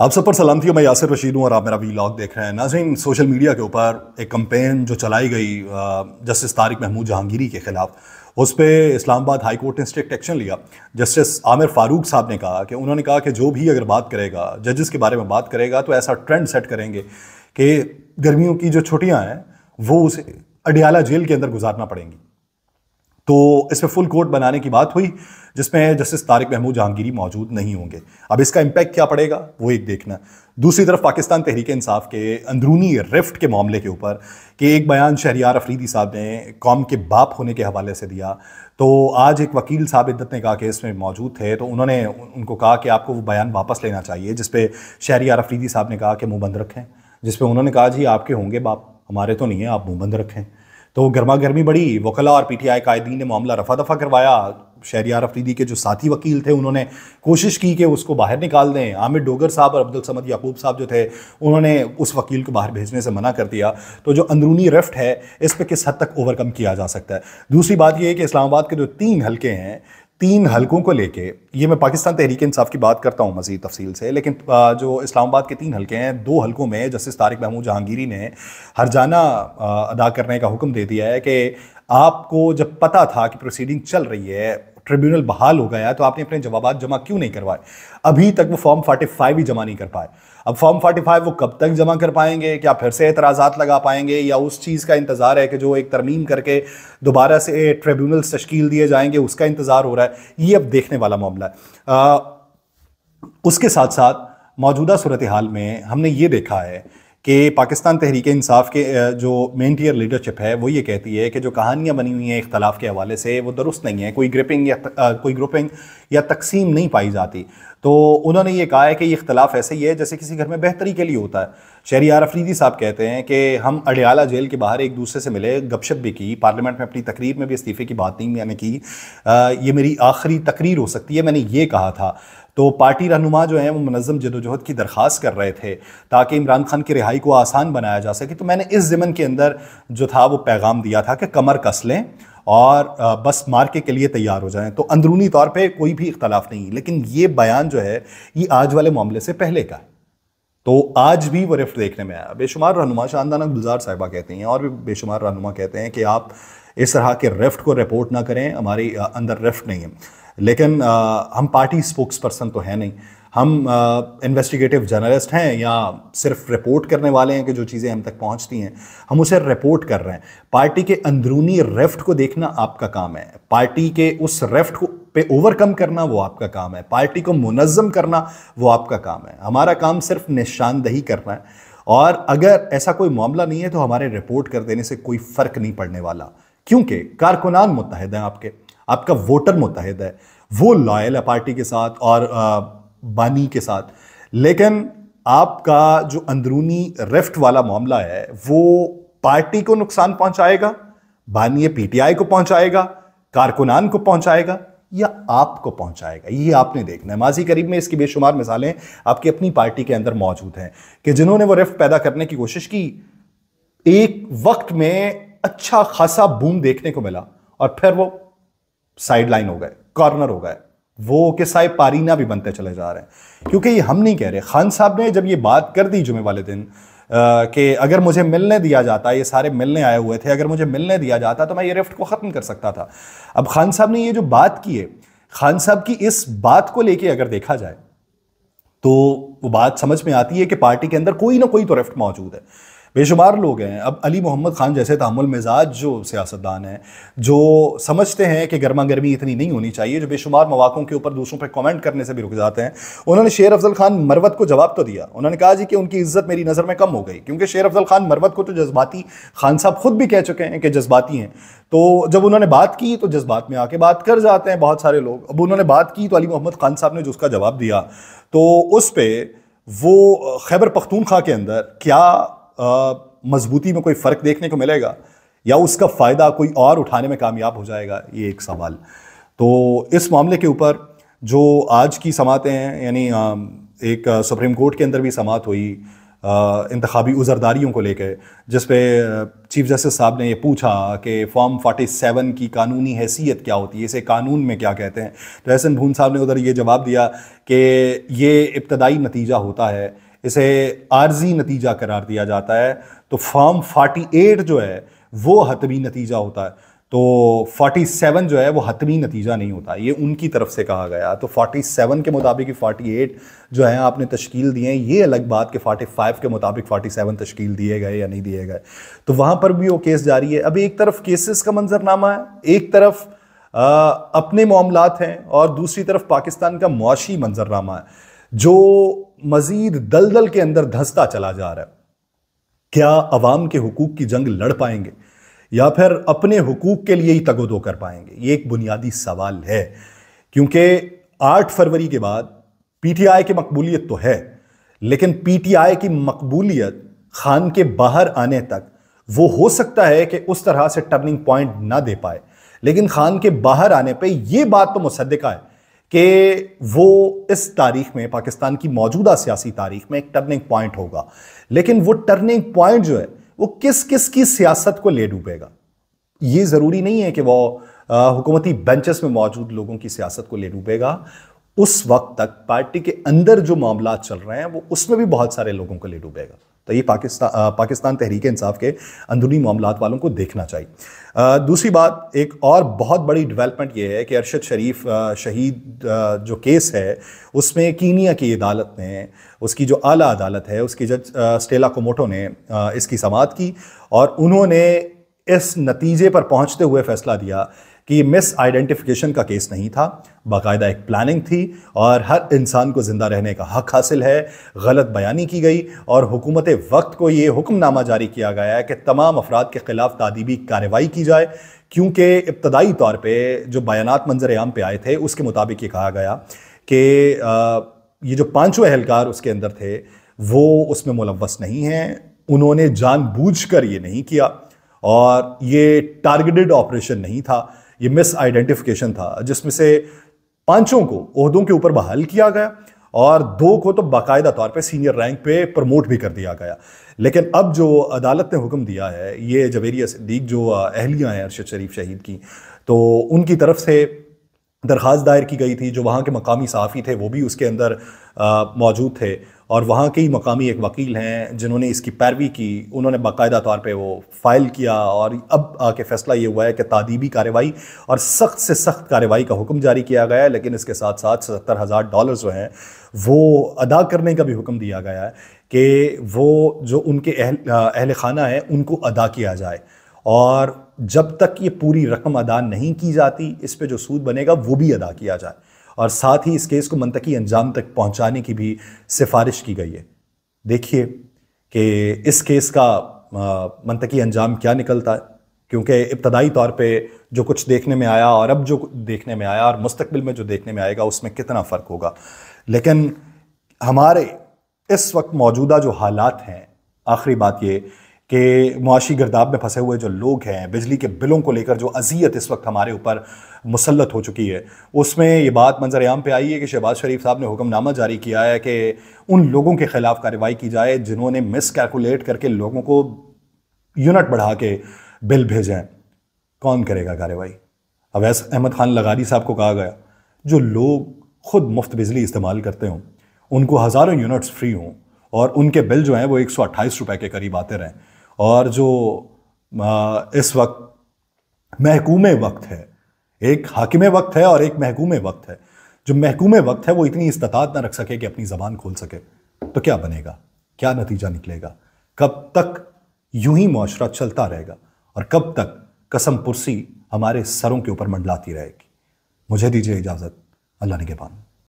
आप सब पर सलामती थी मैं यासिर रशीद हूँ और आप मेरा व्लॉग देख रहे हैं नाजरीन सोशल मीडिया के ऊपर एक कंपेन जो चलाई गई जस्टिस तारिक महमूद जहांगीरी के ख़िलाफ़ उस पर इस्लामाबाद हाई कोर्ट ने स्ट्रिक्ट एक्शन लिया जस्टिस आमिर फारूक साहब ने कहा कि उन्होंने कहा कि जो भी अगर बात करेगा जजेस के बारे में बात करेगा तो ऐसा ट्रेंड सेट करेंगे कि गर्मियों की जो छुट्टियाँ हैं वो उसे अडियाला जेल के अंदर गुजारना पड़ेंगी तो इस पर फुल कोर्ट बनाने की बात हुई जिसमें जस्टिस तारिक महमूद जहांगीरी मौजूद नहीं होंगे अब इसका इम्पैक्ट क्या पड़ेगा वो एक देखना दूसरी तरफ पाकिस्तान तहरीक इंसाफ के अंदरूनी रिफ्ट के मामले के ऊपर कि एक बयान शहरियार अफरीदी साहब ने कौम के बाप होने के हवाले से दिया तो आज एक वकील साहब इद्दत ने कहा कि इसमें मौजूद थे तो उन्होंने उनको कहा कि आपको वो बयान वापस लेना चाहिए जिसपे शहरियार अफरीदी साहब ने कहा कि मुंह बंद रखें जिसपे उन्होंने कहा जी आपके होंगे बाप हमारे तो नहीं हैं आप मुँह बंद रखें तो गर्मा गर्मी बढ़ी वकला और पीटीआई कायदीन ने मामला रफा दफा करवाया शहरियार अफरीदी के जो साथी वकील थे उन्होंने कोशिश की कि उसको बाहर निकाल दें आमिर डोगर साहब और अब्दुल समद याकूब साहब जो थे उन्होंने उस वकील को बाहर भेजने से मना कर दिया तो जो अंदरूनी रफ्ट है इस पर किस हद तक ओवरकम किया जा सकता है दूसरी बात यह है कि इस्लामाबाद के जो तीन हल्के हैं तीन हलकों को लेके ये मैं पाकिस्तान तहरीक इंसाफ की बात करता हूँ मज़ीद तफसील से लेकिन जो इस्लामाबाद के तीन हलके हैं दो हलकों में जस्टिस तारिक महमूद जहांगीरी ने हरजाना अदा करने का हुक्म दे दिया है कि आपको जब पता था कि प्रोसीडिंग चल रही है ट्रिब्यूनल बहाल हो गया तो आपने अपने जवाब जमा क्यों नहीं करवाए अभी तक वो फॉर्म फोर्टी फाइव ही जमा नहीं कर पाए अब फॉर्म 45 वो कब तक जमा कर पाएंगे क्या फिर से एतराज़ा लगा पाएंगे या उस चीज़ का इंतज़ार है कि जो एक तरमीम करके दोबारा से ट्रिब्यूनल्स तश्कील दिए जाएंगे उसका इंतज़ार हो रहा है ये अब देखने वाला मामला है आ, उसके साथ साथ मौजूदा सूरत हाल में हमने ये देखा है कि पाकिस्तान तहरीक इंसाफ के जो मेन टीयर लीडरशिप है वो ये कहती है कि जो कहानियाँ बनी हुई हैं इख्तलाफ के हवाले से वो दुरुस्त नहीं है कोई ग्रिपिंग या त, आ, कोई ग्रुपिंग या तकसीम नहीं पाई जाती तो उन्होंने ये कहा है कि ये इख्तलाफ ऐसे ही है जैसे किसी घर में बेहतरी के लिए होता है आर अफरीदी साहब कहते हैं कि हम अडियाला जेल के बाहर एक दूसरे से मिले गपशप भी की पार्लियामेंट में अपनी तकरीर में भी इस्तीफ़े की बात नहीं मैंने की आ, ये मेरी आखिरी तकरीर हो सकती है मैंने ये कहा था तो पार्टी रहनुमा जो हैं वो मनज़म जदोजहद की दरख्वास्त कर रहे थे ताकि इमरान खान की रिहाई को आसान बनाया जा सके तो मैंने इस ज़मन के अंदर जो था वो पैगाम दिया था कि कमर कस लें और बस मार्के के लिए तैयार हो जाएं तो अंदरूनी तौर पे कोई भी इख्तलाफ नहीं लेकिन ये बयान जो है ये आज वाले मामले से पहले का है तो आज भी वो रिफ्ट देखने में आया बेशुमार रहनुमा शानदाना गुलजार साहिबा कहते हैं और भी बेशुमार रहनुमा कहते हैं कि आप इस तरह के रिफ्ट को रिपोर्ट ना करें हमारी अंदर रिफ्ट नहीं है लेकिन हम पार्टी स्पोक्स पर्सन तो हैं नहीं हम इन्वेस्टिगेटिव जर्नलिस्ट हैं या सिर्फ रिपोर्ट करने वाले हैं कि जो चीज़ें हम तक पहुंचती हैं हम उसे रिपोर्ट कर रहे हैं पार्टी के अंदरूनी रेफ्ट को देखना आपका काम है पार्टी के उस रेफ्ट को पे ओवरकम करना वो आपका काम है पार्टी को मुनज़म करना वो आपका काम है हमारा काम सिर्फ निशानदही करना है और अगर ऐसा कोई मामला नहीं है तो हमारे रिपोर्ट कर देने से कोई फ़र्क नहीं पड़ने वाला क्योंकि कारकुनान मुतहद हैं आपके आपका वोटर मुतहद है वो लॉयल है पार्टी के साथ और बानी के साथ लेकिन आपका जो अंदरूनी रेफ्ट वाला मामला है वो पार्टी को नुकसान पहुंचाएगा बानी पीटीआई को पहुंचाएगा कारकुनान को पहुंचाएगा या आपको पहुंचाएगा ये आपने देखना है माजी करीब में इसकी बेशुमार मिसालें आपकी अपनी पार्टी के अंदर मौजूद हैं कि जिन्होंने वो रिफ्ट पैदा करने की कोशिश की एक वक्त में अच्छा खासा बूम देखने को मिला और फिर वो साइड लाइन हो गए कॉर्नर हो गए वो किस्साए पारीना भी बनते चले जा रहे हैं क्योंकि ये हम नहीं कह रहे खान साहब ने जब ये बात कर दी जुमे वाले दिन कि अगर मुझे मिलने दिया जाता ये सारे मिलने आए हुए थे अगर मुझे मिलने दिया जाता तो मैं ये रिफ्ट को ख़त्म कर सकता था अब खान साहब ने ये जो बात की है खान साहब की इस बात को लेके अगर देखा जाए तो वो बात समझ में आती है कि पार्टी के अंदर कोई ना कोई तो रिफ्ट मौजूद है बेशुमार लोग हैं अब अली मोहम्मद ख़ान जैसे तहमुल मिजाज जो सियासतदान हैं जो समझते हैं कि गर्मा गर्मी इतनी नहीं होनी चाहिए जो बेशुमार मौाकों के ऊपर दूसरों पर कमेंट करने से भी रुक जाते हैं उन्होंने शेर अफजल खान मरवत को जवाब तो दिया उन्होंने कहा जी कि उनकी इज्जत मेरी नज़र में कम हो गई क्योंकि शेर अफजल खान मरवत को तो जज्बाती खान साहब खुद भी कह चुके हैं कि जज्बाती हैं तो जब उन्होंने बात की तो जज्बात में आके बात कर जाते हैं बहुत सारे लोग अब उन्होंने बात की तो अली मोहम्मद खान साहब ने जो उसका जवाब दिया तो उस पर वो खैबर पख्तूनख्वा के अंदर क्या मजबूती में कोई फ़र्क देखने को मिलेगा या उसका फ़ायदा कोई और उठाने में कामयाब हो जाएगा ये एक सवाल तो इस मामले के ऊपर जो आज की समातें हैं यानी एक सुप्रीम कोर्ट के अंदर भी समात हुई इंतबी उज़रदारियों को लेकर जिस पे चीफ जस्टिस साहब ने ये पूछा कि फॉर्म 47 की कानूनी हैसियत क्या होती है इसे कानून में क्या कहते हैं तो एन भून साहब ने उधर ये जवाब दिया कि ये इब्तदाई नतीजा होता है इसे आर्जी नतीजा करार दिया जाता है तो फॉर्म 48 जो है वो हतमी नतीजा होता है तो 47 जो है वो हतमी नतीजा नहीं होता ये उनकी तरफ से कहा गया तो 47 के मुताबिक 48 जो है आपने तश्कील दिए ये अलग बात कि 45 के मुताबिक 47 तश्कील दिए गए या नहीं दिए गए तो वहाँ पर भी वो केस जारी है अभी एक तरफ केसेस का मंजरनामा है एक तरफ आ, अपने मामलात हैं और दूसरी तरफ पाकिस्तान का मुआशी मंजरनामा है जो मजीद दलदल के अंदर धंसता चला जा रहा है क्या अवाम के हकूक़ की जंग लड़ पाएंगे या फिर अपने हकूक़ के लिए ही तगोदो कर पाएंगे ये एक बुनियादी सवाल है क्योंकि आठ फरवरी के बाद पीटीआई की मकबूलियत तो है लेकिन पीटीआई की मकबूलियत खान के बाहर आने तक वो हो सकता है कि उस तरह से टर्निंग पॉइंट ना दे पाए लेकिन खान के बाहर आने पे ये बात तो मुसदा है कि वो इस तारीख में पाकिस्तान की मौजूदा सियासी तारीख में एक टर्निंग पॉइंट होगा लेकिन वो टर्निंग पॉइंट जो है वो किस किस की सियासत को ले डूबेगा ये ज़रूरी नहीं है कि वो हुकूमती बेंचेस में मौजूद लोगों की सियासत को ले डूबेगा उस वक्त तक पार्टी के अंदर जो मामला चल रहे हैं वो उसमें भी बहुत सारे लोगों को ले डूबेगा तो ये पाकिस्तान पाकिस्तान तहरीक इंसाफ के अंदरूनी मामला वालों को देखना चाहिए आ, दूसरी बात एक और बहुत बड़ी डेवलपमेंट ये है कि अरशद शरीफ शहीद जो केस है उसमें कीनिया की अदालत ने उसकी जो आला अदालत है उसकी जज स्टेला कोमोटो ने इसकी समात की और उन्होंने इस नतीजे पर पहुंचते हुए फैसला दिया कि मिस आइडेंटिफिकेशन का केस नहीं था बाकायदा एक प्लानिंग थी और हर इंसान को ज़िंदा रहने का हक हासिल है गलत बयानी की गई और हुकूमत वक्त को ये हुक्मनामा जारी किया गया है कि तमाम अफराद के ख़िलाफ़ तदीबी कार्रवाई की जाए क्योंकि इब्तदाई तौर पर जो बयानात मंजर आम पे आए थे उसके मुताबिक ये कहा गया कि ये जो पाँचों एहलकार उसके अंदर थे वो उसमें मुलवस नहीं हैं उन्होंने जानबूझकर ये नहीं किया और ये टारगेटेड ऑपरेशन नहीं था ये मिस आइडेंटिफिकेशन था जिसमें से पांचों को अहदों के ऊपर बहाल किया गया और दो को तो बाकायदा तौर पे सीनियर रैंक पे प्रमोट भी कर दिया गया लेकिन अब जो अदालत ने हुक्म दिया है ये जवेरिया सिद्दीक जो अहलियाँ हैं अरशद शरीफ शहीद की तो उनकी तरफ से दरख्वास्त दायर की गई थी जो वहाँ के मकामी सहाफ़ी थे वो भी उसके अंदर मौजूद थे और वहाँ के ही मकामी एक वकील हैं जिन्होंने इसकी पैरवी की उन्होंने बाकायदा तौर पे वो फ़ाइल किया और अब आके फैसला ये हुआ है कि तदीबी कार्रवाई और सख्त से सख्त कार्रवाई का हुक्म जारी किया गया है लेकिन इसके साथ साथ सत्तर हज़ार डॉलर जो हैं वो अदा करने का भी हुक्म दिया गया है कि वो जो उनके अहल अहल खाना है उनको अदा किया जाए और जब तक ये पूरी रकम अदा नहीं की जाती इस पर जो सूद बनेगा वो भी अदा किया जाए और साथ ही इस केस को मनतकी अंजाम तक पहुंचाने की भी सिफारिश की गई है देखिए कि इस केस का मनतकी अंजाम क्या निकलता है क्योंकि इब्तदाई तौर पे जो कुछ देखने में आया और अब जो देखने में आया और मुस्तबिल में जो देखने में आएगा उसमें कितना फ़र्क होगा लेकिन हमारे इस वक्त मौजूदा जो हालात हैं आखिरी बात ये कि मुआशी गर्दाब में फंसे हुए जो लोग हैं बिजली के बिलों को लेकर जो अजियत इस वक्त हमारे ऊपर मुसलत हो चुकी है उसमें ये बात मंजर आम पे आई है कि शहबाज शरीफ साहब ने हुक्मनामा जारी किया है कि उन लोगों के ख़िलाफ़ कार्रवाई की जाए जिन्होंने मिस कैलकुलेट करके लोगों को यूनिट बढ़ा के बिल भेजें कौन करेगा कार्रवाई अवैस अहमद खान लगारी साहब को कहा गया जो लोग खुद मुफ्त बिजली इस्तेमाल करते हों उनको हज़ारों यूनिट्स फ्री हों और उनके बिल जो हैं वो एक सौ अट्ठाईस रुपये के करीब आते रहें और जो इस वक्त महकूम वक्त है एक हाकिम वक्त है और एक महकूम वक्त है जो महकूम वक्त है वो इतनी इस्तात ना रख सके कि अपनी ज़बान खोल सके तो क्या बनेगा क्या नतीजा निकलेगा कब तक यूं ही माशरा चलता रहेगा और कब तक कसम पुरसी हमारे सरों के ऊपर मंडलाती रहेगी मुझे दीजिए इजाज़त अल्लाह ने के पान